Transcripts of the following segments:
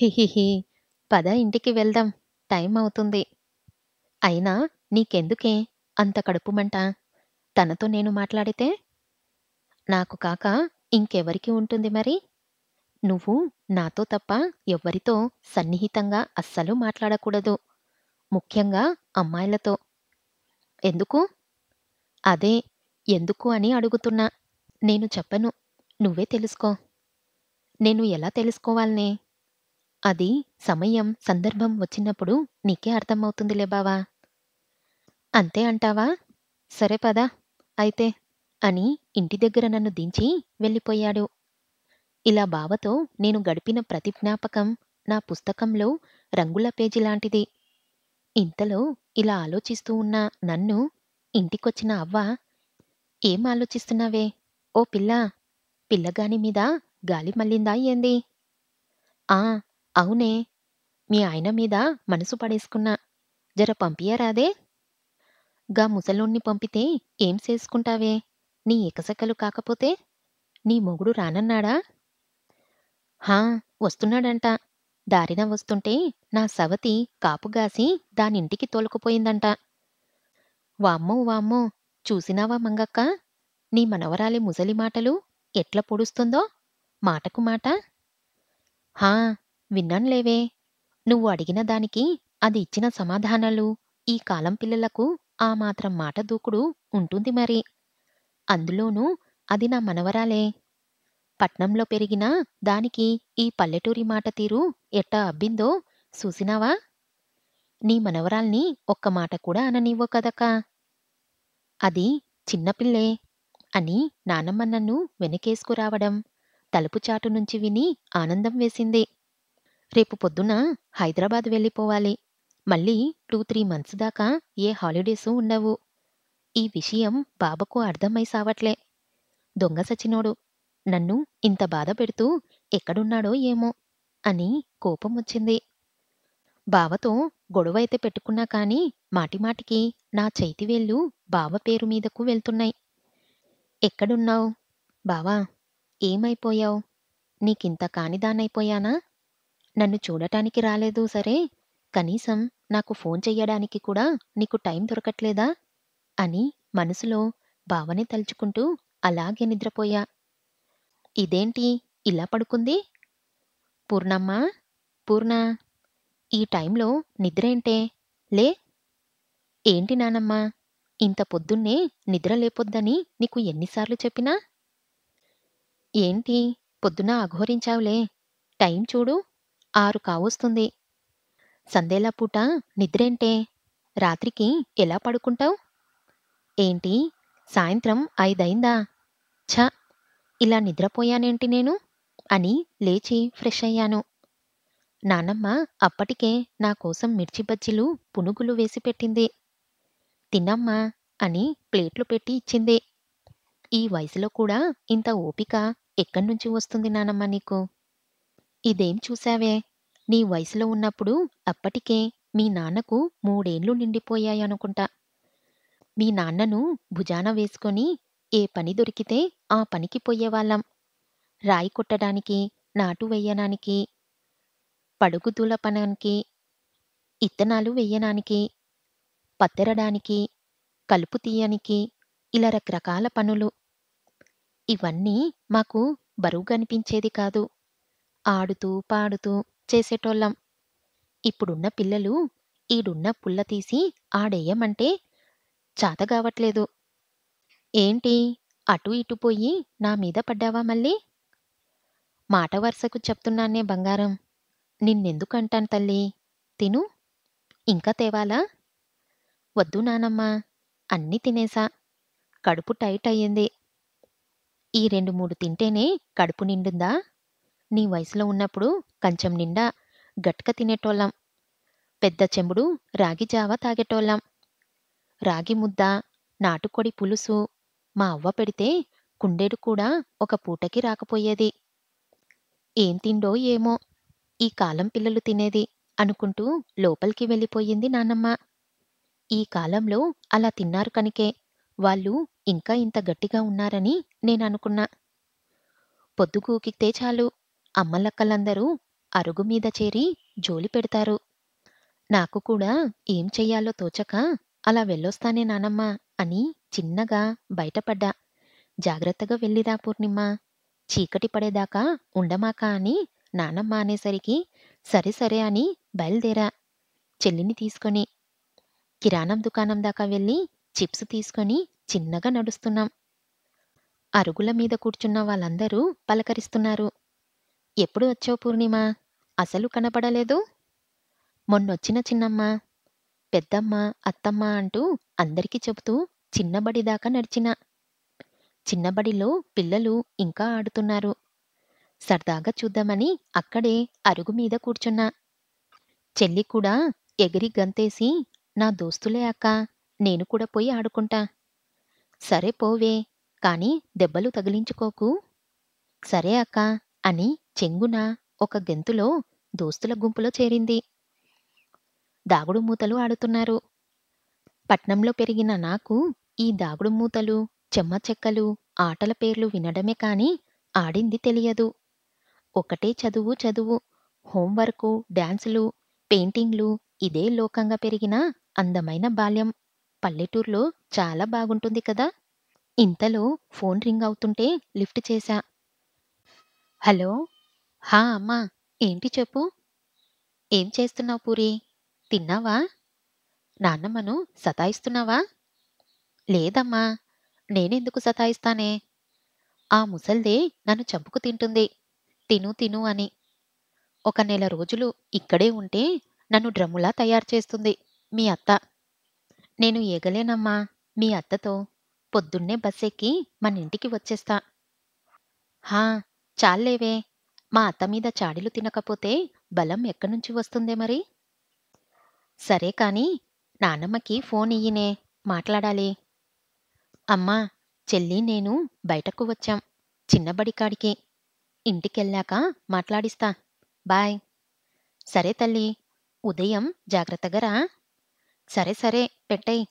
హిహిహి పద ఇంటికి వెళ్దాం టైం అవుతుంది అయినా నీకెందుకే అంత కడుపుమంట తనతో నేను మాట్లాడితే నాకు కాక ఇంకెవరికి ఉంటుంది మరి నువ్వు నాతో తప్ప ఎవ్వరితో సన్నిహితంగా అస్సలు మాట్లాడకూడదు ముఖ్యంగా అమ్మాయిలతో ఎందుకు అదే ఎందుకు అని అడుగుతున్నా నేను చెప్పను నువ్వే తెలుసుకో నేను ఎలా తెలుసుకోవాలనే అది సమయం సందర్భం వచ్చినప్పుడు నీకే అర్థమవుతుందిలే బావా అంతే అంటావా సరే పదా అయితే అని ఇంటి దగ్గర నన్ను దించి వెళ్ళిపోయాడు ఇలా బావతో నేను గడిపిన ప్రతి జ్ఞాపకం నా పుస్తకంలో రంగుల పేజీ లాంటిది ఇంతలో ఇలా ఆలోచిస్తూ ఉన్న నన్ను ఇంటికొచ్చిన అవ్వ ఏం ఆలోచిస్తున్నావే ఓ పిల్ల పిల్లగాని మీద గాలి మళ్ళిందా ఏంది ఆ అవునే మీ ఆయన మీద మనసు పడేసుకున్నా జర పంపియరాదే గా ముసలోణ్ణి పంపితే ఏం చేసుకుంటావే నీ ఎకసెక్కలు కాకపోతే నీ మొగుడు రానన్నాడా హా వస్తున్నాడంట దారిన వస్తుంటే నా సవతి కాపుగాసి దానింటికి తోలుకుపోయిందంట వామ్మో వామ్మో చూసినావా మంగక్క నీ మనవరాలి ముసలి మాటలు ఎట్లా పొడుస్తుందో మాటకు మాట హా విన్నాన్లేవే నువ్వు అడిగిన దానికి అది ఇచ్చిన సమాధానాలు ఈ కాలం పిల్లలకు ఆ మాత్రం మాట దూకుడు ఉంటుంది మరి అందులోనూ అది నా మనవరాలే పట్నంలో పెరిగిన దానికి ఈ పల్లెటూరి మాట తీరు ఎట్టా అబ్బిందో చూసినావా నీ మనవరాల్ని ఒక్క మాట కూడా అననివ్వ కదక్కా అది చిన్నపిల్లే అని నానమ్మ నన్ను వెనకేసుకురావడం తలుపు చాటు నుంచి విని ఆనందం వేసింది రేపు పొద్దున హైదరాబాద్ వెళ్ళిపోవాలి మళ్ళీ టూ త్రీ మంత్స్ దాకా ఏ హాలిడేసు ఉండవు ఈ విషయం బాబకు అర్థమై సావట్లే దొంగ సచినోడు నన్ను ఇంత బాధ పెడుతూ ఎక్కడున్నాడో ఏమో అని కోపం వచ్చింది బావతో గొడవైతే పెట్టుకున్నా కానీ మాటిమాటికి నా చైతివేళ్ళు బావ పేరు మీదకు వెళ్తున్నాయి ఎక్కడున్నావు బావా ఏమైపోయావు నీకింత కానిదానైపోయానా నన్ను చూడటానికి రాలేదు సరే కనీసం నాకు ఫోన్ చెయ్యడానికి కూడా నీకు టైం దొరకట్లేదా అని మనసులో భావనే తలుచుకుంటూ అలాగే నిద్రపోయా ఇదేంటి ఇలా పడుకుంది పూర్ణమ్మా పూర్ణ ఈ టైంలో నిద్ర ఏంటే లే ఏంటి నానమ్మా ఇంత పొద్దున్నే నిద్ర లేపొద్దని నీకు ఎన్నిసార్లు చెప్పినా ఏంటి పొద్దున అఘోరించావులే టైం చూడు ఆరు కావస్తుంది సందేలా పూట నిద్రేంటే రాత్రికి ఎలా పడుకుంటావు ఏంటి సాయంత్రం ఐదైందా ఛ ఇలా నిద్రపోయానేంటి నేను అని లేచి ఫ్రెష్ అయ్యాను నానమ్మ అప్పటికే నా కోసం మిర్చి బజ్జీలు పునుగులు వేసి పెట్టింది తినమ్మా అని ప్లేట్లు పెట్టి ఇచ్చింది ఈ వయసులో కూడా ఇంత ఓపిక ఎక్కడి నుంచి వస్తుంది నానమ్మ నీకు ఇదేం చూశావే నీ వయసులో ఉన్నప్పుడు అప్పటికే మీ నాన్నకు మూడేండ్లు నిండిపోయాయనుకుంటా మీ నాన్నను భుజాన వేసుకొని ఏ పని దొరికితే ఆ పనికి పోయేవాళ్ళం రాయి కొట్టడానికి నాటు వెయ్యడానికి పడుగు దూలపనానికి ఇత్తనాలు వెయ్యడానికి పత్తెరడానికి కలుపు తీయనికి ఇలా రకరకాల పనులు ఇవన్నీ మాకు బరువు కనిపించేది కాదు ఆడుతూ పాడుతూ చేసేటోళ్ళం ఇప్పుడున్న పిల్లలు ఈడున్న పుల్ల తీసి ఆడేయమంటే చాతగావట్లేదు ఏంటి అటు ఇటు పోయి నా మీద పడ్డావా మళ్ళీ మాట వరుసకు చెప్తున్నానే బంగారం నిన్నెందుకంటాను తల్లి తిను ఇంకా తేవాలా వద్దు నానమ్మా అన్నీ తినేసా కడుపు టైట్ అయ్యింది ఈ రెండు మూడు తింటేనే కడుపు నిండుందా నీ వయసులో ఉన్నప్పుడు కంచం నిండా గట్క తినేటోళ్ళం పెద్ద చెంబుడు రాగి జావ తాగేటోళ్ళం రాగి ముద్ద నాటుకొడి పులుసు మా అవ్వ పెడితే కుండేడు కూడా ఒక పూటకి రాకపోయేది ఏం తిండో ఏమో ఈ కాలం పిల్లలు తినేది అనుకుంటూ లోపలికి వెళ్ళిపోయింది నానమ్మ ఈ కాలంలో అలా తిన్నారు కనుకే వాళ్ళు ఇంకా ఇంత గట్టిగా ఉన్నారని నేను అనుకున్నా పొద్దుగూకితే చాలు అమ్మలక్కలందరూ అరుగుమీద చేరి జోలి పెడతారు నాకు కూడా ఏం చెయ్యాలో తోచక అలా వెళ్ళొస్తానే నానమ్మ అని చిన్నగా బయటపడ్డా జాగ్రత్తగా వెళ్ళిరా పూర్ణిమ్మ చీకటి పడేదాకా ఉండమాక అని నానమ్మ అనేసరికి సరే సరే అని బయలుదేరా చెల్లిని తీసుకొని కిరాణం దుకాణం దాకా వెళ్ళి చిప్స్ తీసుకొని చిన్నగా నడుస్తున్నాం అరుగుల మీద కూర్చున్న వాళ్ళందరూ పలకరిస్తున్నారు ఎప్పుడు వచ్చావు పూర్ణిమ అసలు కనపడలేదు మొన్నొచ్చిన చిన్నమ్మ పెద్దమ్మ అత్తమ్మ అంటూ అందరికీ చెబుతూ చిన్నబడి దాకా నడిచిన చిన్నబడిలో పిల్లలు ఇంకా ఆడుతున్నారు సరదాగా చూద్దామని అక్కడే అరుగు మీద కూర్చున్నా చెల్లి కూడా ఎగిరి గంతేసి నా దోస్తులే అక్క నేను కూడా పోయి ఆడుకుంటా సరే పోవే కాని దెబ్బలు తగిలించుకోకు సరే అక్క అని చెంగున ఒక గెంతులో దోస్తుల గుంపులో చేరింది దాగుడు మూతలు ఆడుతున్నారు పట్నంలో పెరిగిన నాకు ఈ దాగుడు మూతలు చెమ్మచెక్కలు ఆటల పేర్లు వినడమే కాని ఆడింది తెలియదు ఒకటే చదువు చదువు హోంవర్కు డ్యాన్సులు పెయింటింగ్లు ఇదే లోకంగా పెరిగిన అందమైన బాల్యం పల్లెటూర్లో చాలా బాగుంటుంది కదా ఇంతలో ఫోన్ రింగ్ అవుతుంటే లిఫ్ట్ చేశా హలో హా అమ్మా ఏంటి చెప్పు ఏం చేస్తున్నావు పూరి తిన్నావా నాన్నమ్మను సతాయిస్తున్నావా లేదమ్మా నేనెందుకు సతాయిస్తానే ఆ ముసల్దే నన్ను చంపుకు తింటుంది తిను తిను అని ఒక నెల రోజులు ఇక్కడే ఉంటే నన్ను డ్రమ్ములా తయారు చేస్తుంది మీ అత్త నేను ఏగలేనమ్మా మీ అత్తతో పొద్దున్నే బస్సెక్కి మన ఇంటికి వచ్చేస్తా హా చాలేవే మా అత్త మీద చాడీలు తినకపోతే బలం ఎక్కనుంచి వస్తుందే మరి సరే కాని నానమ్మకి ఫోన్ ఇయ్యినే మాట్లాడాలి అమ్మా చెల్లి నేను బయటకు వచ్చాం చిన్నబడి కాడికి ఇంటికెళ్ళాక మాట్లాడిస్తా బాయ్ సరే తల్లి ఉదయం జాగ్రత్తగరా సరే సరే పెట్టయ్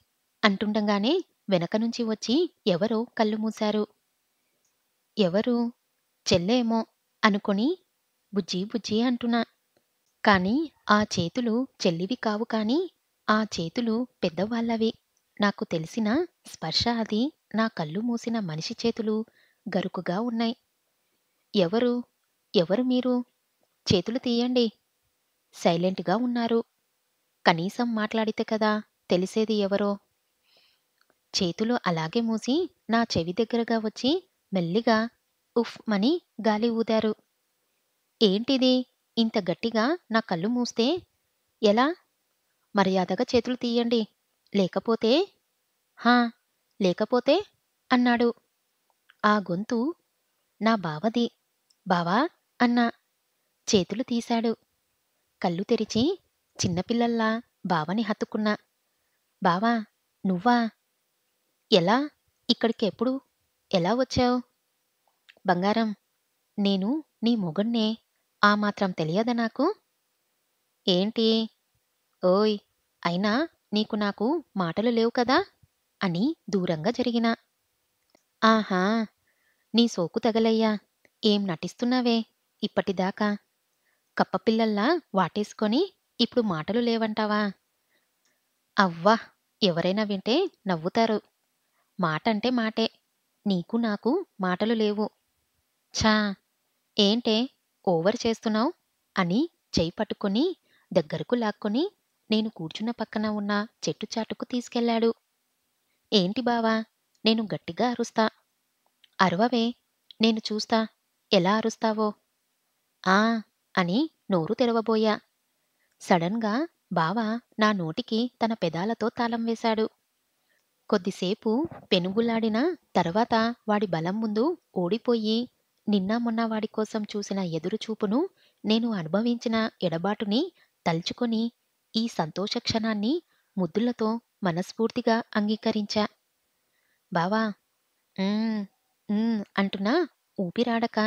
అంటుండగానే వెనక నుంచి వచ్చి ఎవరో కళ్ళు మూశారు ఎవరు చెల్లేమో అనుకొని బుజ్జి బుజ్జి అంటున్నా కాని ఆ చేతులు చెల్లివి కావు కాని ఆ చేతులు పెద్దవాళ్లవే నాకు తెలిసిన స్పర్శ అది నా కళ్ళు మూసిన మనిషి చేతులు గరుకుగా ఉన్నాయి ఎవరు ఎవరు మీరు చేతులు తీయండి సైలెంట్గా ఉన్నారు కనీసం మాట్లాడితే కదా తెలిసేది ఎవరో చేతులు అలాగే మూసి నా చెవి దగ్గరగా వచ్చి మెల్లిగా ఉఫ్ మని గాలి ఊదారు ఏంటిది ఇంత గట్టిగా నా కళ్ళు మూస్తే ఎలా మర్యాదగా చేతులు తీయండి లేకపోతే హా లేకపోతే అన్నాడు ఆ గొంతు నా బావది బావా అన్నా చేతులు తీశాడు కళ్ళు తెరిచి చిన్నపిల్లల్లా బావని హత్తుకున్నా బావా నువ్వా ఎలా ఇక్కడికి ఎప్పుడు ఎలా వచ్చావు బంగారం నేను నీ మొగుణ్ణే ఆ మాత్రం తెలియదా నాకు ఏంటి ఓయ్ అయినా నీకు నాకు మాటలు లేవు కదా అని దూరంగా జరిగిన ఆహా నీ సోకు తగలయ్యా ఏం నటిస్తున్నావే ఇప్పటిదాకా కప్పపిల్లల్లా వాటేసుకొని ఇప్పుడు మాటలు లేవంటావా అవ్వా ఎవరైనా వింటే నవ్వుతారు మాట అంటే మాటే నీకు నాకు మాటలు లేవు ఛా ఏంటే ఓవర్ చేస్తున్నావు అని చేయి పట్టుకుని దగ్గరకు లాక్కొని నేను కూర్చున్న పక్కన ఉన్న చెట్టు చాటుకు తీసుకెళ్లాడు ఏంటి బావా నేను గట్టిగా అరుస్తా అరవవే నేను చూస్తా ఎలా అరుస్తావో ఆ అని నోరు తెరవబోయా సడన్గా బావ నా నోటికి తన పెదాలతో తాళం వేశాడు కొద్దిసేపు పెనుగులాడిన తర్వాత వాడి బలం ముందు ఓడిపోయి నిన్న మొన్న వాడి కోసం చూసిన ఎదురుచూపును నేను అనుభవించిన ఎడబాటుని తలుచుకొని ఈ సంతోష క్షణాన్ని ముద్దులతో మనస్ఫూర్తిగా అంగీకరించా బావా అంటున్నా ఊపిరాడక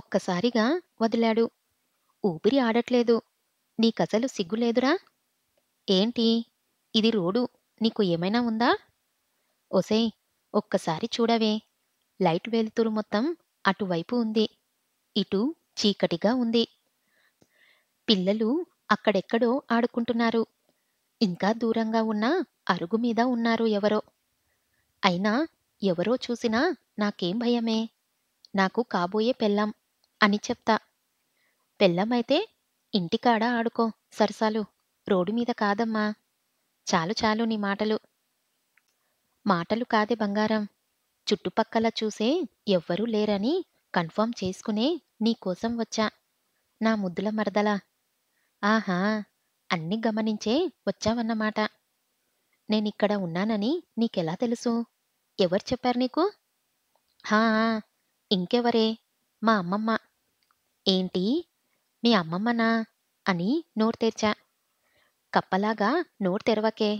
ఒక్కసారిగా వదిలాడు ఊపిరి ఆడట్లేదు నీకసలు సిగ్గులేదురా ఏంటి ఇది రోడు నీకు ఏమైనా ఉందా ఒసే ఒక్కసారి చూడవే లైట్ వెలుతురు మొత్తం అటువైపు ఉంది ఇటు చీకటిగా ఉంది పిల్లలు అక్కడెక్కడో ఆడుకుంటున్నారు ఇంకా దూరంగా ఉన్న అరుగు మీద ఉన్నారు ఎవరో అయినా ఎవరో చూసినా నాకేం భయమే నాకు కాబోయే పెళ్ళాం అని చెప్తా పెళ్ళమైతే ఇంటికాడ ఆడుకో సరసాలు రోడ్డు మీద కాదమ్మా చాలు చాలు నీ మాటలు మాటలు కాదే బంగారం చుట్టుపక్కల చూసే ఎవ్వరూ లేరని కన్ఫర్మ్ చేసుకునే నీకోసం వచ్చా నా ముద్దుల మరదలా ఆహా అన్ని గమనించే వచ్చావన్నమాట నేనిక్కడ ఉన్నానని నీకెలా తెలుసు ఎవరు చెప్పారు నీకు హా ఇంకెవరే మా అమ్మమ్మ ఏంటి మీ అమ్మమ్మనా అని నోరు తెరిచా కప్పలాగా నోరు తెరవకే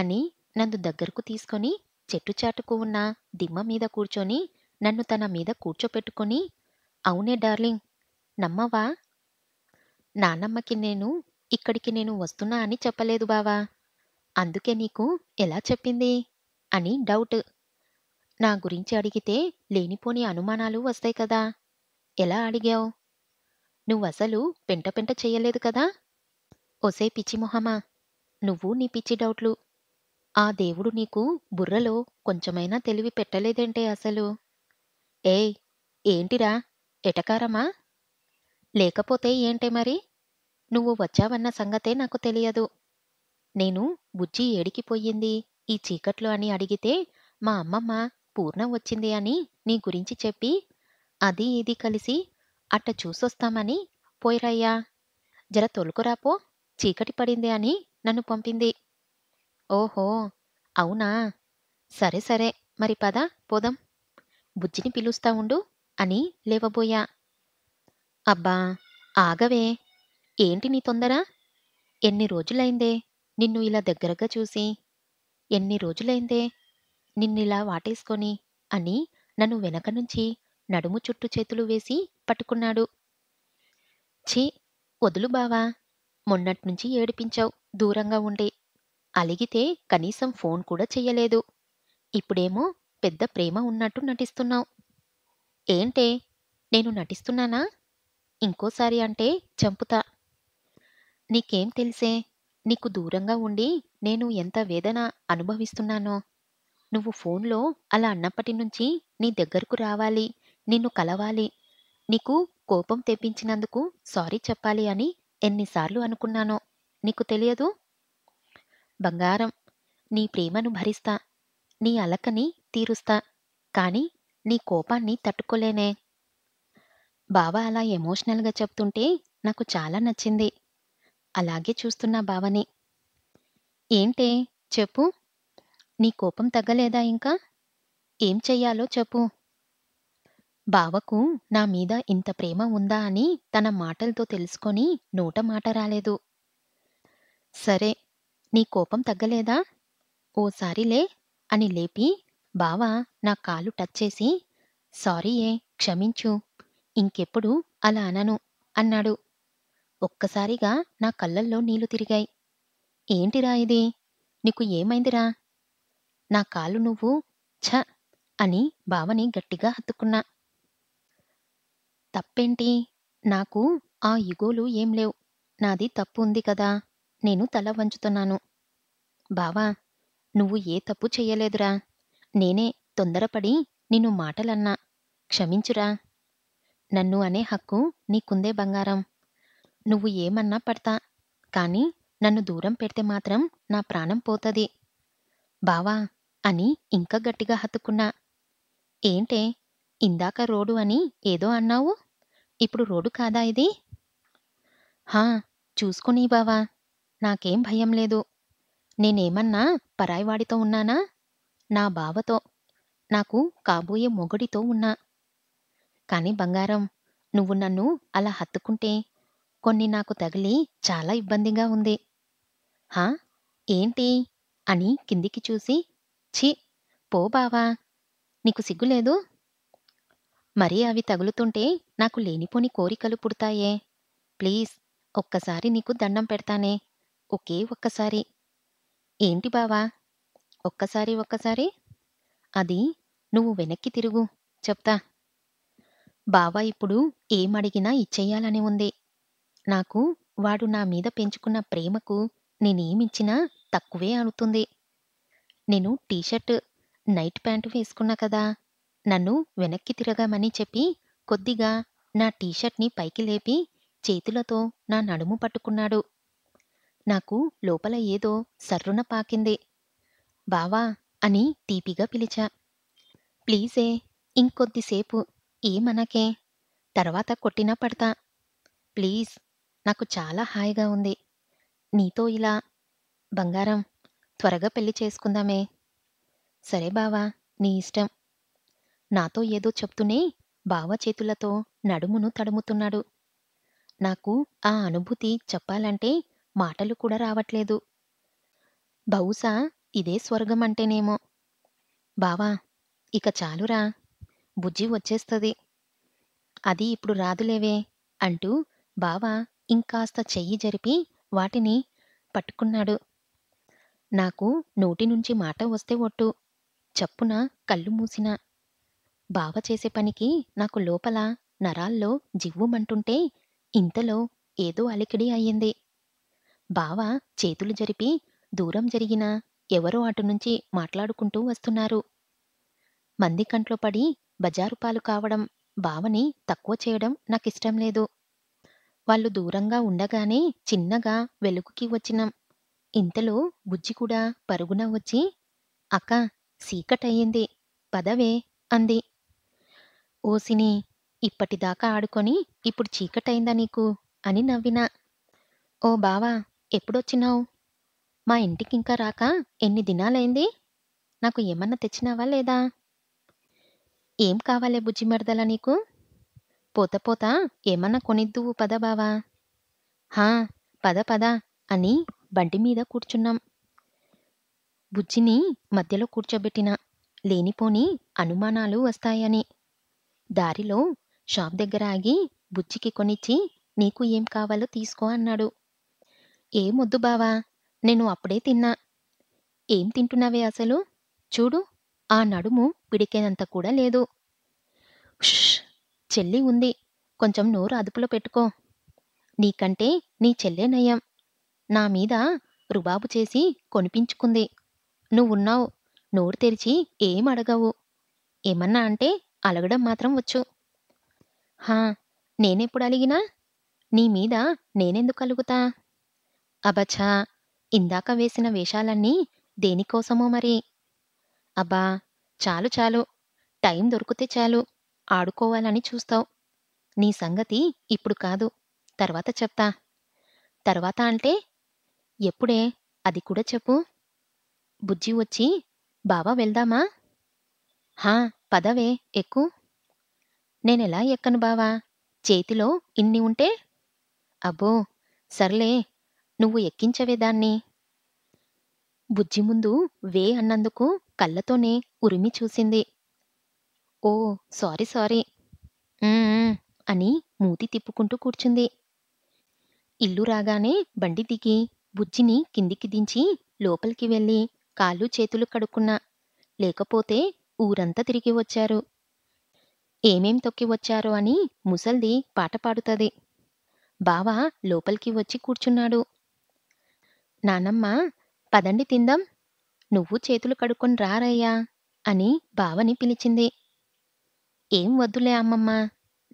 అని నన్ను దగ్గరకు తీసుకొని చెట్టు చాటుకు ఉన్న దిమ్మ మీద కూర్చొని నన్ను తన మీద కూర్చోపెట్టుకొని అవునే డార్లింగ్ నమ్మవా నానమ్మకి నేను ఇక్కడికి నేను వస్తున్నా అని చెప్పలేదు బావా అందుకే నీకు ఎలా చెప్పింది అని డౌట్ నా గురించి అడిగితే లేనిపోని అనుమానాలు వస్తాయి కదా ఎలా అడిగావు నువ్వు అసలు పెంట పెంట చేయలేదు కదా ఒసే పిచ్చి మొహమా నువ్వు నీ పిచ్చి డౌట్లు ఆ దేవుడు నీకు బుర్రలో కొంచెమైనా తెలివి పెట్టలేదేంటే అసలు ఏయ్ ఏంటిరా ఎటకారమా లేకపోతే ఏంటే మరి నువ్వు వచ్చావన్న సంగతే నాకు తెలియదు నేను బుజ్జి ఏడికిపోయింది ఈ చీకట్లు అని అడిగితే మా అమ్మమ్మ పూర్ణం వచ్చింది అని నీ గురించి చెప్పి అది ఇది కలిసి అట్ట చూసొస్తామని పోయిరయ్యా జర తొలుకురాపో చీకటి పడింది అని నన్ను పంపింది ఓహో అవునా సరే సరే మరి పద పోదాం బుజ్జిని పిలుస్తా ఉండు అని లేవబోయా అబ్బా ఆగవే ఏంటి నీ తొందర ఎన్ని రోజులైందే నిన్ను ఇలా దగ్గరగా చూసి ఎన్ని రోజులైందే నిన్నిలా వాటేసుకొని అని నన్ను వెనక నుంచి నడుము చుట్టూ చేతులు వేసి పట్టుకున్నాడు ఛీ వదులు బావా మొన్నట్నుంచి ఏడిపించావు దూరంగా ఉండి అలిగితే కనీసం ఫోన్ కూడా చెయ్యలేదు ఇప్పుడేమో పెద్ద ప్రేమ ఉన్నట్టు నటిస్తున్నావు ఏంటే నేను నటిస్తున్నానా ఇంకోసారి అంటే చంపుతా నీకేం తెలిసే నీకు దూరంగా ఉండి నేను ఎంత వేదన అనుభవిస్తున్నానో నువ్వు ఫోన్లో అలా అన్నప్పటి నుంచి నీ దగ్గరకు రావాలి నిన్ను కలవాలి నీకు కోపం తెప్పించినందుకు సారీ చెప్పాలి అని ఎన్నిసార్లు అనుకున్నానో నీకు తెలియదు బంగారం నీ ప్రేమను భరిస్తా నీ అలకని తీరుస్తా కానీ నీ కోపాన్ని తట్టుకోలేనే బావ అలా ఎమోషనల్గా చెప్తుంటే నాకు చాలా నచ్చింది అలాగే చూస్తున్నా బావని ఏంటే చెప్పు నీ కోపం తగ్గలేదా ఇంకా ఏం చెయ్యాలో చెప్పు బావకు నా మీద ఇంత ప్రేమ ఉందా అని తన మాటలతో తెలుసుకొని నోట మాట రాలేదు సరే నీ కోపం తగ్గలేదా ఓసారిలే అని లేపి బావా నా కాలు టచ్ చేసి సారీయే క్షమించు ఇంకెప్పుడు అలా అనను అన్నాడు ఒక్కసారిగా నా కళ్ళల్లో నీళ్లు తిరిగాయి ఏంటిరా ఇది నీకు ఏమైందిరా నా కాలు నువ్వు ఛ అని బావని గట్టిగా హత్తుకున్నా తప్పేంటి నాకు ఆ ఇగోలు ఏం లేవు నాది తప్పు ఉంది కదా నేను తల వంచుతున్నాను బావా నువ్వు ఏ తప్పు చెయ్యలేదురా నేనే తొందరపడి నిన్ను మాటలన్నా క్షమించురా నన్ను అనే హక్కు నీకుందే బంగారం నువ్వు ఏమన్నా పడతా కానీ నన్ను దూరం పెడితే మాత్రం నా ప్రాణం పోతది బావా అని ఇంకా గట్టిగా హత్తుకున్నా ఏంటే ఇందాక రోడ్డు అని ఏదో అన్నావు ఇప్పుడు రోడ్డు కాదా ఇది హా చూసుకుని బావా నాకేం భయం లేదు నేనేమన్నా పరాయివాడితో ఉన్నానా నా బావతో నాకు కాబోయే మొగుడితో ఉన్నా కాని బంగారం నువ్వు నన్ను అలా హత్తుకుంటే కొన్ని నాకు తగిలి చాలా ఇబ్బందిగా ఉంది హా ఏంటి అని కిందికి చూసి ఛీ పో బావా నీకు సిగ్గులేదు మరీ అవి తగులుతుంటే నాకు లేనిపోని కోరికలు పుడతాయే ప్లీజ్ ఒక్కసారి నీకు దండం పెడతానే ఒకే ఒక్కసారి ఏంటి బావా ఒక్కసారి ఒక్కసారి అది నువ్వు వెనక్కి తిరుగు చెప్తా బావా ఇప్పుడు ఏమడిగినా ఇచ్చేయాలని ఉంది నాకు వాడు నా మీద పెంచుకున్న ప్రేమకు నేనేమిచ్చినా తక్కువే అనుతుంది నేను టీషర్ట్ నైట్ ప్యాంటు వేసుకున్నా కదా నన్ను వెనక్కి తిరగమని చెప్పి కొద్దిగా నా టీషర్ట్ని పైకి లేపి చేతులతో నా నడుము పట్టుకున్నాడు నాకు లోపల ఏదో సర్రున పాకింది బావా అని తీపిగా పిలిచా ప్లీజే ఇంకొద్దిసేపు ఏమనకే తర్వాత కొట్టినా పడతా ప్లీజ్ నాకు చాలా హాయిగా ఉంది నీతో ఇలా బంగారం త్వరగా పెళ్లి చేసుకుందామే సరే బావా నీ ఇష్టం నాతో ఏదో చెప్తూనే బావ చేతులతో నడుమును తడుముతున్నాడు నాకు ఆ అనుభూతి చెప్పాలంటే మాటలు కూడా రావట్లేదు బహుశా ఇదే స్వర్గం అంటేనేమో బావా ఇక చాలురా బుజ్జి వచ్చేస్తుంది అది ఇప్పుడు రాదులేవే అంటూ బావా ఇంకాస్త చెయ్యి జరిపి వాటిని పట్టుకున్నాడు నాకు నోటి నుంచి మాట వస్తే ఒట్టు చప్పున కళ్ళు మూసిన బావ చేసే పనికి నాకు లోపల నరాల్లో జివ్వుమంటుంటే ఇంతలో ఏదో అలికిడి అయ్యింది బావ చేతులు జరిపి దూరం జరిగినా ఎవరో అటునుంచి మాట్లాడుకుంటూ వస్తున్నారు మంది కంట్లో పడి బజారు పాలు కావడం బావని తక్కువ చేయడం నాకిష్టం లేదు వాళ్ళు దూరంగా ఉండగానే చిన్నగా వెలుగుకి వచ్చినాం ఇంతలో బుజ్జి కూడా పరుగున వచ్చి అక్క సీకటయ్యింది పదవే అంది ఓసిని ఇప్పటిదాకా ఆడుకొని ఇప్పుడు చీకటైందా నీకు అని నవ్వినా ఓ బావా ఎప్పుడొచ్చినావు మా ఇంటికి ఇంకా రాక ఎన్ని దినాలైంది నాకు ఏమన్నా తెచ్చినావా లేదా ఏం కావాలే బుజ్జి మరదలా నీకు పోత పోత ఏమన్నా కొనిద్దువు పద బావా హా పద పద అని బండి మీద కూర్చున్నాం బుజ్జిని మధ్యలో కూర్చోబెట్టిన లేనిపోని అనుమానాలు వస్తాయని దారిలో షాప్ దగ్గర ఆగి బుజ్జికి కొనిచ్చి నీకు ఏం కావాలో తీసుకో అన్నాడు ఏమొద్దు బావా నేను అప్పుడే తిన్నా ఏం తింటున్నావే అసలు చూడు ఆ నడుము పిడికేనంత కూడా లేదు చెల్లి ఉంది కొంచెం నోరు అదుపులో పెట్టుకో నీకంటే నీ చెల్లే నయం నా మీద రుబాబు చేసి కొనిపించుకుంది నువ్వున్నావు నోరు తెరిచి ఏం అడగవు ఏమన్నా అంటే అలగడం మాత్రం వచ్చు హా నేనెప్పుడు అలిగినా నీ మీద నేనెందుకు అలుగుతా అబచా ఇందాక వేసిన వేషాలన్నీ దేనికోసమో మరి అబ్బా చాలు చాలు టైం దొరికితే చాలు ఆడుకోవాలని చూస్తావు నీ సంగతి ఇప్పుడు కాదు తర్వాత చెప్తా తర్వాత అంటే ఎప్పుడే అది కూడా చెప్పు బుజ్జి వచ్చి బావా వెళ్దామా హా పదవే ఎక్కు నేనెలా ఎక్కను బావా చేతిలో ఇన్ని ఉంటే అబ్బో సర్లే నువ్వు ఎక్కించవే దాన్ని బుజ్జి ముందు వే అన్నందుకు కళ్ళతోనే ఉరిమి చూసింది ఓ సారీ సారీ అని మూతి తిప్పుకుంటూ కూర్చుంది ఇల్లు రాగానే బండి దిగి బుజ్జిని కిందికి దించి లోపలికి వెళ్ళి కాళ్ళు చేతులు కడుక్కున్నా లేకపోతే ఊరంతా తిరిగి వచ్చారు ఏమేం తొక్కి వచ్చారో అని ముసల్ది పాట పాడుతుంది బావా లోపలికి వచ్చి కూర్చున్నాడు నానమ్మ పదండి తిందాం నువ్వు చేతులు కడుక్కొని రారయ్యా అని బావని పిలిచింది ఏం వద్దులే అమ్మమ్మ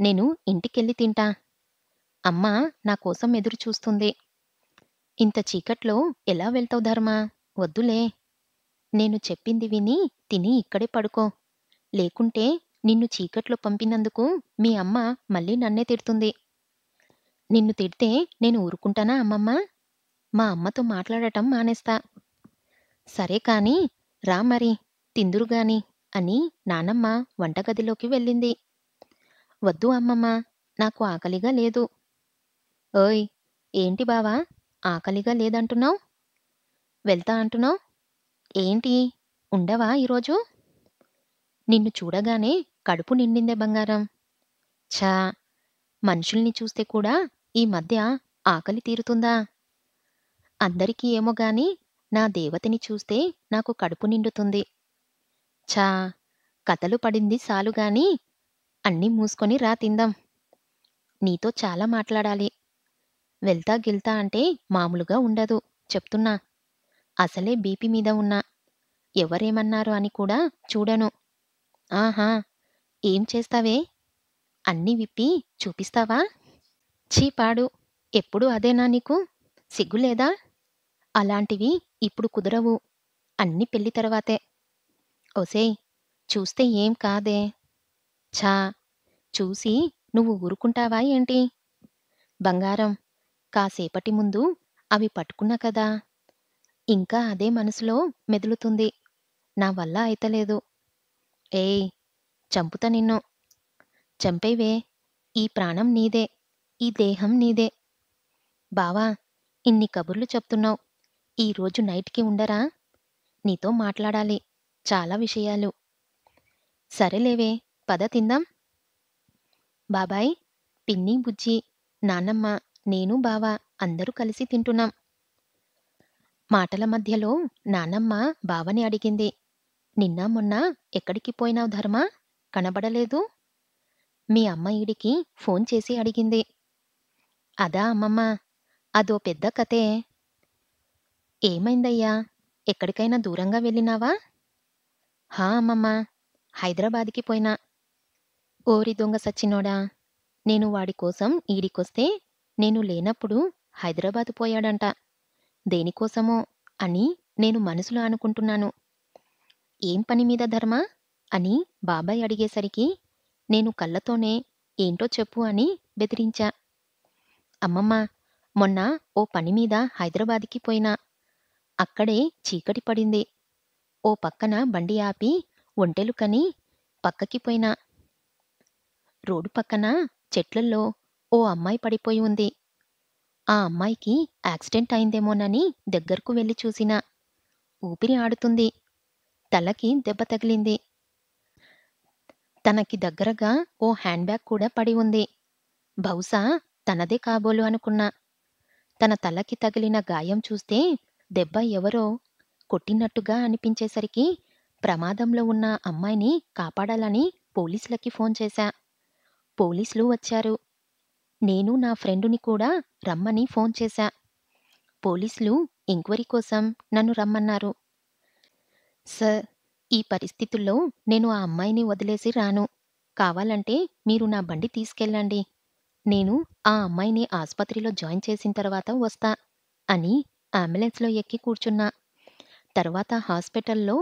నేను ఇంటికెళ్ళి తింటా అమ్మ నా కోసం ఎదురు చూస్తుంది ఇంత చీకట్లో ఎలా వెళ్తావు ధర్మా వద్దులే నేను చెప్పింది విని తిని ఇక్కడే పడుకో లేకుంటే నిన్ను చీకట్లో పంపినందుకు మీ అమ్మ మళ్ళీ నన్నే తిడుతుంది నిన్ను తిడితే నేను ఊరుకుంటానా అమ్మమ్మ మా అమ్మతో మాట్లాడటం మానేస్తా సరే కాని రా మరి తిందురుగాని అని నానమ్మ వంటగదిలోకి వెళ్ళింది వద్దు అమ్మమ్మ నాకు ఆకలిగా లేదు ఓయ్ ఏంటి బావా ఆకలిగా లేదంటున్నావు వెళ్తా అంటున్నావు ఏంటి ఉండవా ఈరోజు నిన్ను చూడగానే కడుపు నిండిందే బంగారం ఛా మనుషుల్ని చూస్తే కూడా ఈ మధ్య ఆకలి తీరుతుందా అందరికీ ఏమో గాని నా దేవతని చూస్తే నాకు కడుపు నిండుతుంది ఛా కథలు పడింది సాలుగాని అన్నీ మూసుకొని రా తిందాం నీతో చాలా మాట్లాడాలి వెళ్తా గిల్తా అంటే మామూలుగా ఉండదు చెప్తున్నా అసలే బీపీ మీద ఉన్నా ఎవరేమన్నారు అని కూడా చూడను ఆహా ఏం చేస్తావే అన్నీ విప్పి చూపిస్తావా చీపాడు ఎప్పుడు అదేనా నీకు సిగ్గులేదా అలాంటివి ఇప్పుడు కుదరవు అన్ని పెళ్లి తర్వాతే ఒసేయ్ చూస్తే ఏం కాదే ఛా చూసి నువ్వు ఊరుకుంటావా ఏంటి బంగారం కాసేపటి ముందు అవి పట్టుకున్నా కదా ఇంకా అదే మనసులో మెదులుతుంది నా వల్ల అయితలేదు ఏయ్ చంపుతా నిన్ను చంపేవే ఈ ప్రాణం నీదే ఈ దేహం నీదే బావా ఇన్ని కబుర్లు చెప్తున్నావు ఈరోజు నైట్కి ఉండరా నీతో మాట్లాడాలి చాలా విషయాలు సరేలేవే పద తిందాం బాబాయ్ పిన్ని బుజ్జి నాన్నమ్మ నేను బావ అందరూ కలిసి తింటున్నాం మాటల మధ్యలో నానమ్మ బావని అడిగింది నిన్న మొన్న ఎక్కడికి పోయినావు ధర్మ కనబడలేదు మీ అమ్మ ఈడికి ఫోన్ చేసి అడిగింది అదా అమ్మమ్మ అదో పెద్ద కథే ఏమైందయ్యా? ఎక్కడికైనా దూరంగా వెళ్ళినావా? హా అమ్మమ్మా! హైదరాబాద్‌కి పోయినా. ఓరి దొంగ సచ్చినోడా! నేను వాడి కోసం ఈడికొస్తే నేను లేనప్పుడు హైదరాబాదు పోయాడంట. దేనికోసమో అని నేను మనసులో అనుకుంటున్నాను. ఏం పని మీద ధర్మా? అని బాబాయ్ అడిగేసరికి నేను కళ్ళతోనే ఏంటో చెప్పు అని బెదిరించా. అమ్మమ్మా! మొన్న ఓ పని మీద హైదరాబాద్‌కి పోయినా. అక్కడే చీకటి పడింది ఓ పక్కన బండి ఆపి ఒంటెలు కని పక్కకి పోయినా రోడ్డు పక్కన చెట్లల్లో ఓ అమ్మాయి పడిపోయి ఉంది ఆ అమ్మాయికి యాక్సిడెంట్ అయిందేమోనని దగ్గరకు వెళ్ళి చూసినా ఊపిరి ఆడుతుంది తలకి దెబ్బ తగిలింది తనకి దగ్గరగా ఓ హ్యాండ్ బ్యాగ్ కూడా పడి ఉంది బహుశా తనదే కాబోలు అనుకున్నా తన తలకి తగిలిన గాయం చూస్తే దెబ్బ ఎవరో కొట్టినట్టుగా అనిపించేసరికి ప్రమాదంలో ఉన్న అమ్మాయిని కాపాడాలని పోలీసులకి ఫోన్ చేశా పోలీసులు వచ్చారు నేను నా ఫ్రెండుని కూడా రమ్మని ఫోన్ చేశా పోలీసులు ఎంక్వైరీ కోసం నన్ను రమ్మన్నారు సార్ ఈ పరిస్థితుల్లో నేను ఆ అమ్మాయిని వదిలేసి రాను కావాలంటే మీరు నా బండి తీసుకెళ్ళండి నేను ఆ అమ్మాయిని ఆసుపత్రిలో జాయిన్ చేసిన తర్వాత వస్తా అని అంబులెన్స్లో ఎక్కి కూర్చున్నా తర్వాత హాస్పిటల్లో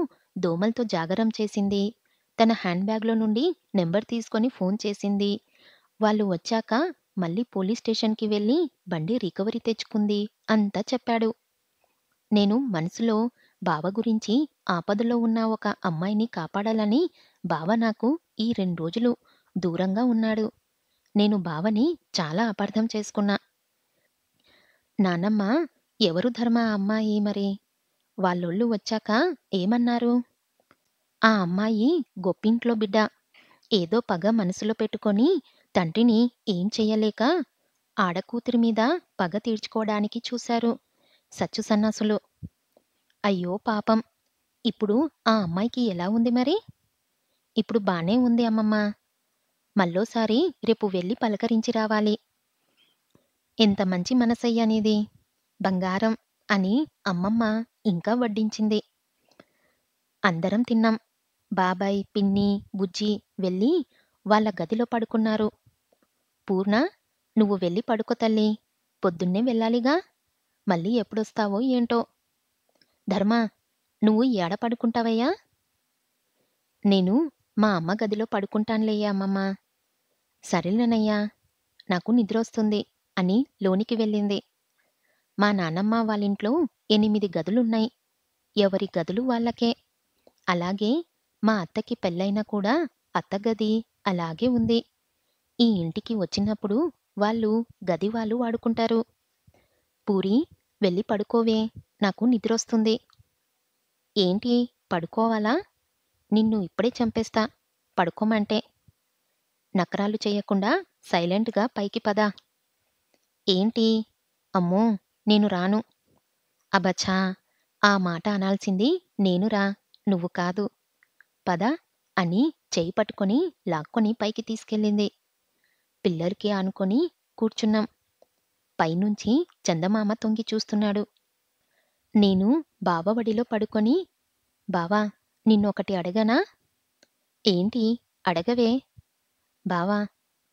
దోమలతో జాగరం చేసింది తన హ్యాండ్ బ్యాగ్లో నుండి నెంబర్ తీసుకొని ఫోన్ చేసింది వాళ్ళు వచ్చాక మళ్ళీ పోలీస్ స్టేషన్కి వెళ్ళి బండి రికవరీ తెచ్చుకుంది అంతా చెప్పాడు నేను మనసులో బావ గురించి ఆపదలో ఉన్న ఒక అమ్మాయిని కాపాడాలని బావ నాకు ఈ రెండు రోజులు దూరంగా ఉన్నాడు నేను బావని చాలా అపార్థం చేసుకున్నా నానమ్మ ఎవరు ధర్మ ఆ అమ్మాయి మరి వాళ్ళొళ్ళు వచ్చాక ఏమన్నారు ఆ అమ్మాయి గొప్పింట్లో బిడ్డ ఏదో పగ మనసులో పెట్టుకొని తండ్రిని ఏం చెయ్యలేక ఆడకూతురి మీద పగ తీర్చుకోవడానికి చూశారు సచ్చు సన్నాసులు అయ్యో పాపం ఇప్పుడు ఆ అమ్మాయికి ఎలా ఉంది మరి ఇప్పుడు బానే ఉంది అమ్మమ్మ మళ్ళోసారి రేపు వెళ్ళి పలకరించి రావాలి ఎంత మంచి మనసయ్యనేది బంగారం అని అమ్మమ్మ ఇంకా వడ్డించింది అందరం తిన్నాం బాబాయ్ పిన్ని బుజ్జి వెళ్ళి వాళ్ళ గదిలో పడుకున్నారు పూర్ణ నువ్వు వెళ్ళి పడుకో తల్లి పొద్దున్నే వెళ్ళాలిగా మళ్ళీ ఎప్పుడొస్తావో ఏంటో ధర్మ నువ్వు ఏడ పడుకుంటావయ్యా నేను మా అమ్మ గదిలో పడుకుంటానులేయ్యా అమ్మమ్మ సరేలేనయ్యా నాకు నిద్ర వస్తుంది అని లోనికి వెళ్ళింది మా నానమ్మ వాళ్ళింట్లో ఎనిమిది గదులున్నాయి ఎవరి గదులు వాళ్ళకే అలాగే మా అత్తకి పెళ్ళైనా కూడా అత్తగది అలాగే ఉంది ఈ ఇంటికి వచ్చినప్పుడు వాళ్ళు గది వాళ్ళు వాడుకుంటారు పూరి వెళ్ళి పడుకోవే నాకు నిద్రొస్తుంది ఏంటి పడుకోవాలా నిన్ను ఇప్పుడే చంపేస్తా పడుకోమంటే నకరాలు చేయకుండా సైలెంట్గా పైకి పద ఏంటి అమ్మో నేను రాను అబచా ఆ మాట అనాల్సింది నేనురా నువ్వు కాదు పద అని చేయి పట్టుకొని లాక్కొని పైకి తీసుకెళ్ళింది పిల్లర్కి ఆనుకొని కూర్చున్నాం పైనుంచి చందమామ తొంగి చూస్తున్నాడు నేను బావవడిలో పడుకొని బావా నిన్నొకటి అడగనా ఏంటి అడగవే బావా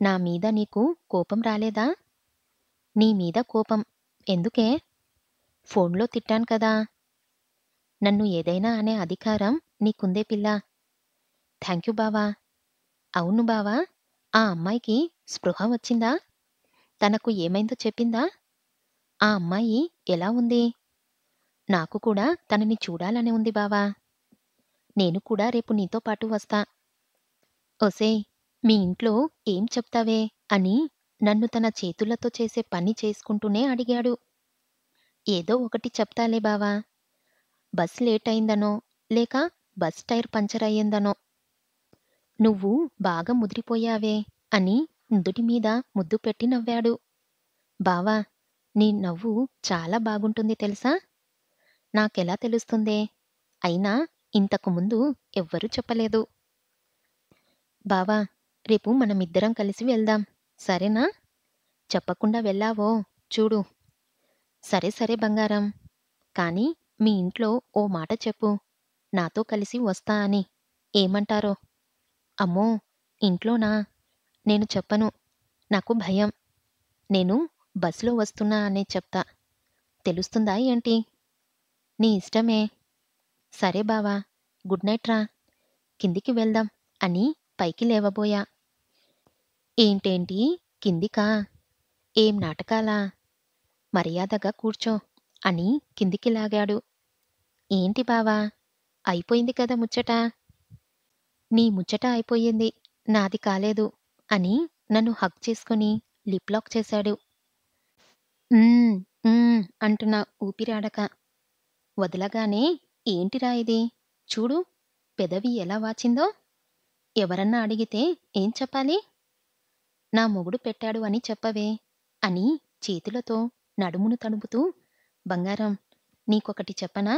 నా మీద నీకు కోపం రాలేదా నీ మీద కోపం ఎందుకే ఫోన్లో తిట్టాను కదా నన్ను ఏదైనా అనే అధికారం నీకుందే పిల్ల థ్యాంక్ యూ బావా అవును బావా ఆ అమ్మాయికి స్పృహ వచ్చిందా తనకు ఏమైందో చెప్పిందా ఆ అమ్మాయి ఎలా ఉంది నాకు కూడా తనని చూడాలని ఉంది బావా నేను కూడా రేపు నీతో పాటు వస్తా ఒసే మీ ఇంట్లో ఏం చెప్తావే అని నన్ను తన చేతులతో చేసే పని చేసుకుంటూనే అడిగాడు ఏదో ఒకటి చెప్తాలే బావా బస్ లేట్ అయిందనో లేక బస్ టైర్ పంచర్ అయ్యిందనో నువ్వు బాగా ముదిరిపోయావే అని నుదుటి మీద ముద్దు పెట్టి నవ్వాడు బావా నీ నవ్వు చాలా బాగుంటుంది తెలుసా నాకెలా తెలుస్తుందే అయినా ఇంతకు ముందు ఎవ్వరూ చెప్పలేదు బావా రేపు మనమిద్దరం కలిసి వెళ్దాం సరేనా చెప్పకుండా వెళ్ళావో చూడు సరే సరే బంగారం కానీ మీ ఇంట్లో ఓ మాట చెప్పు నాతో కలిసి వస్తా అని ఏమంటారో అమ్మో ఇంట్లోనా నేను చెప్పను నాకు భయం నేను బస్సులో వస్తున్నా అనే చెప్తా తెలుస్తుందా ఏంటి నీ ఇష్టమే సరే బావా గుడ్ నైట్ రా కిందికి వెళ్దాం అని పైకి లేవబోయా ఏంటేంటి కిందికా ఏం నాటకాలా మర్యాదగా కూర్చో అని కిందికి లాగాడు ఏంటి బావా అయిపోయింది కదా ముచ్చట నీ ముచ్చట అయిపోయింది నాది కాలేదు అని నన్ను హక్ చేసుకుని లిప్లాక్ చేశాడు అంటున్న ఊపిరాడక వదలగానే ఏంటిరా ఇది చూడు పెదవి ఎలా వాచిందో ఎవరన్నా అడిగితే ఏం చెప్పాలి నా మొగుడు పెట్టాడు అని చెప్పవే అని చేతులతో నడుమును తడుపుతూ బంగారం నీకొకటి చెప్పనా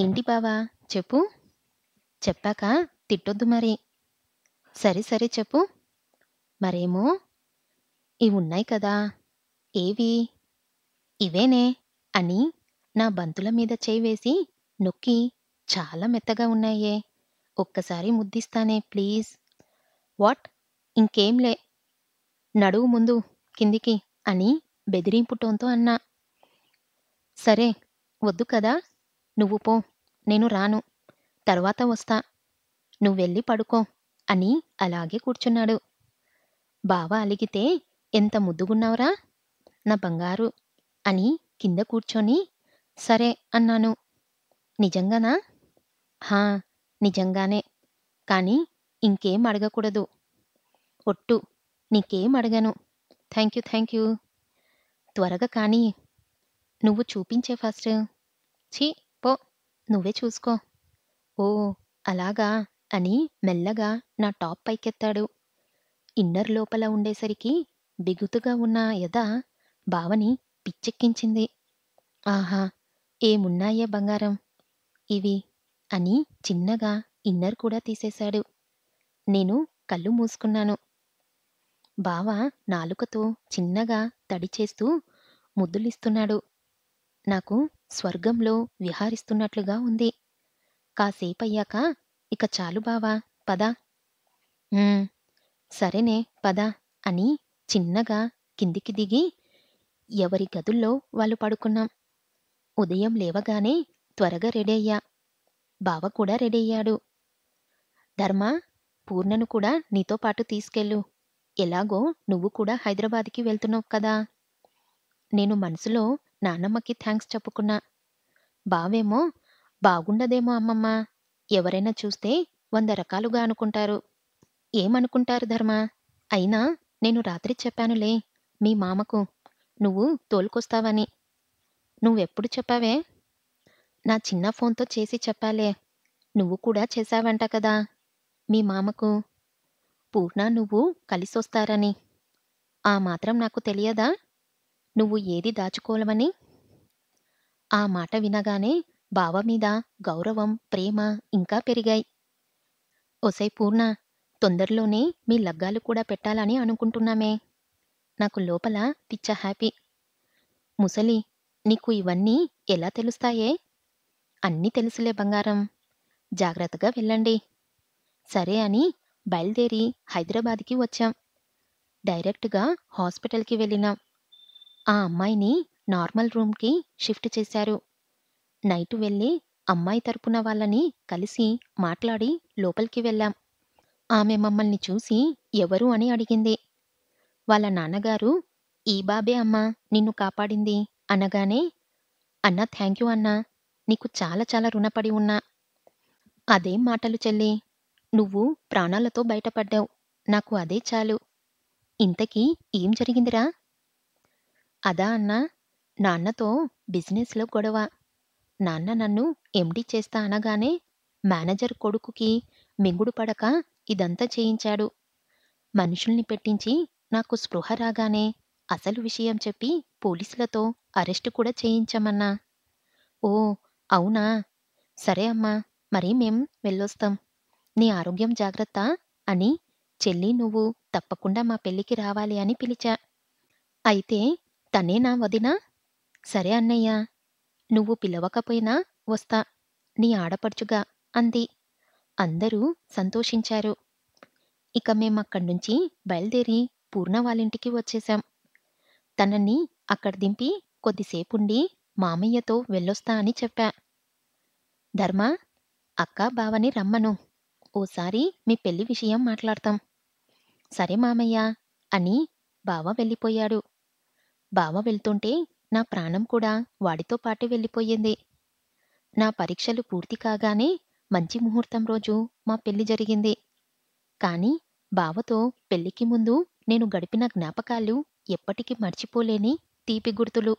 ఏంటి బావా చెప్పు చెప్పాక తిట్టొద్దు మరి సరే సరే చెప్పు మరేమో ఇవి ఉన్నాయి కదా ఏవి ఇవేనే అని నా బంతుల మీద చేయివేసి నొక్కి చాలా మెత్తగా ఉన్నాయే ఒక్కసారి ముద్దిస్తానే ప్లీజ్ వాట్ ఇంకేంలే నడువు ముందు కిందికి అని బెదిరింపుటోంతో అన్నా సరే వద్దు కదా నువ్వు పో నేను రాను తర్వాత వస్తా నువ్వెళ్ళి పడుకో అని అలాగే కూర్చున్నాడు బావ అలిగితే ఎంత ముద్దుగున్నావురా నా బంగారు అని కింద కూర్చొని సరే అన్నాను నిజంగానా హా నిజంగానే కానీ ఇంకేం అడగకూడదు ఒట్టు నీకేం అడగను థ్యాంక్ యూ థ్యాంక్ యూ త్వరగా కానీ నువ్వు చూపించే ఫస్ట్ ఛీ పో నువ్వే చూసుకో ఓ అలాగా అని మెల్లగా నా టాప్ పైకెత్తాడు ఇన్నర్ లోపల ఉండేసరికి బిగుతుగా ఉన్న యథ బావని పిచ్చెక్కించింది ఆహా ఏమున్నాయే బంగారం ఇవి అని చిన్నగా ఇన్నర్ కూడా తీసేశాడు నేను కళ్ళు మూసుకున్నాను బావ నాలుకతో చిన్నగా తడిచేస్తూ ముద్దులిస్తున్నాడు నాకు స్వర్గంలో విహారిస్తున్నట్లుగా ఉంది కాసేపయ్యాక ఇక చాలు బావా పద సరేనే పద అని చిన్నగా కిందికి దిగి ఎవరి గదుల్లో వాళ్ళు పడుకున్నాం ఉదయం లేవగానే త్వరగా రెడీ అయ్యా బావ కూడా రెడీ అయ్యాడు ధర్మ పూర్ణను కూడా నీతో పాటు తీసుకెళ్ళు ఎలాగో నువ్వు కూడా హైదరాబాద్కి వెళ్తున్నావు కదా నేను మనసులో నాన్నమ్మకి థ్యాంక్స్ చెప్పుకున్నా బావేమో బాగుండదేమో అమ్మమ్మ ఎవరైనా చూస్తే వంద రకాలుగా అనుకుంటారు ఏమనుకుంటారు ధర్మ అయినా నేను రాత్రి చెప్పానులే మీ మామకు నువ్వు తోలుకొస్తావని నువ్వెప్పుడు చెప్పావే నా చిన్న ఫోన్తో చేసి చెప్పాలే నువ్వు కూడా చేశావంట కదా మీ మామకు పూర్ణ నువ్వు కలిసొస్తారని ఆ మాత్రం నాకు తెలియదా నువ్వు ఏది దాచుకోలవని ఆ మాట వినగానే బావ మీద గౌరవం ప్రేమ ఇంకా పెరిగాయి ఒసై పూర్ణ తొందరలోనే మీ లగ్గాలు కూడా పెట్టాలని అనుకుంటున్నామే నాకు లోపల పిచ్చ హ్యాపీ ముసలి నీకు ఇవన్నీ ఎలా తెలుస్తాయే అన్నీ తెలుసులే బంగారం జాగ్రత్తగా వెళ్ళండి సరే అని బయలుదేరి హైదరాబాద్కి వచ్చాం డైరెక్ట్గా హాస్పిటల్కి వెళ్ళినాం ఆ అమ్మాయిని నార్మల్ రూమ్కి షిఫ్ట్ చేశారు నైట్ వెళ్ళి అమ్మాయి తరపున వాళ్ళని కలిసి మాట్లాడి లోపలికి వెళ్ళాం ఆమె మమ్మల్ని చూసి ఎవరు అని అడిగింది వాళ్ళ నాన్నగారు ఈ బాబే అమ్మ నిన్ను కాపాడింది అనగానే అన్న థ్యాంక్ యూ అన్నా నీకు చాలా చాలా రుణపడి ఉన్నా అదేం మాటలు చెల్లి నువ్వు ప్రాణాలతో బయటపడ్డావు నాకు అదే చాలు ఇంతకీ ఏం జరిగిందిరా అదా అన్నా నాన్నతో బిజినెస్లో గొడవ నాన్న నన్ను ఎండి చేస్తా అనగానే మేనేజర్ కొడుకుకి మింగుడు పడక ఇదంతా చేయించాడు మనుషుల్ని పెట్టించి నాకు స్పృహ రాగానే అసలు విషయం చెప్పి పోలీసులతో అరెస్టు కూడా చేయించమన్నా ఓ అవునా సరే అమ్మా మరి మేం వెళ్ళొస్తాం నీ ఆరోగ్యం జాగ్రత్త అని చెల్లి నువ్వు తప్పకుండా మా పెళ్లికి రావాలి అని పిలిచా అయితే తనే నా వదినా సరే అన్నయ్య నువ్వు పిలవకపోయినా వస్తా నీ ఆడపడుచుగా అంది అందరూ సంతోషించారు ఇక మేమక్కడి నుంచి బయలుదేరి పూర్ణ వాళ్ళింటికి వచ్చేశాం తనని అక్కడ దింపి కొద్దిసేపుండి మామయ్యతో వెళ్ళొస్తా అని చెప్పా ధర్మ అక్క బావని రమ్మను ఓసారి మీ పెళ్లి విషయం మాట్లాడతాం సరే మామయ్య అని బావ వెళ్ళిపోయాడు బావ వెళ్తుంటే నా ప్రాణం కూడా వాడితో పాటు వెళ్ళిపోయింది నా పరీక్షలు పూర్తి కాగానే మంచి ముహూర్తం రోజు మా పెళ్లి జరిగింది కానీ బావతో పెళ్లికి ముందు నేను గడిపిన జ్ఞాపకాలు ఎప్పటికీ మర్చిపోలేని తీపి గుర్తులు